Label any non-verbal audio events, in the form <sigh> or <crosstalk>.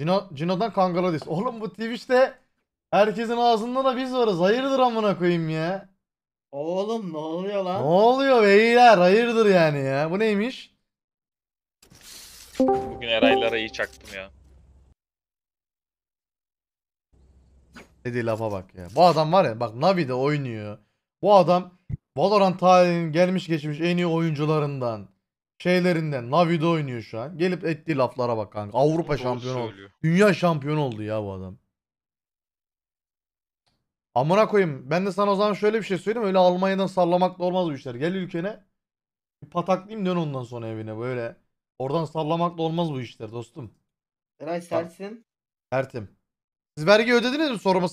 Cino, Cino'dan Kangaladis. <laughs> Oğlum bu Twitch'te herkesin ağzında da biz varız. Hayırdır amına koyayım ya. Oğlum ne oluyor lan? Ne oluyor beyler? Hayırdır yani ya. Bu neymiş? Bugün Eray'lara iyi çaktım ya. Dediği lafa bak ya. Bu adam var ya bak Navi de oynuyor. Bu adam Valorant tarihinin gelmiş geçmiş en iyi oyuncularından şeylerinden Navi'de oynuyor şu an. Gelip ettiği laflara bak kanka. Avrupa Doğru şampiyonu oldu. Dünya şampiyonu oldu ya bu adam. Amına koyayım. Ben de sana o zaman şöyle bir şey söyleyeyim. Öyle Almanya'dan sallamak da olmaz bu işler. Gel ülkene. Bir pataklayayım dön ondan sonra evine böyle. Oradan sallamak da olmaz bu işler dostum. Eray sersin. Ertim. Siz vergi ödediniz mi soruma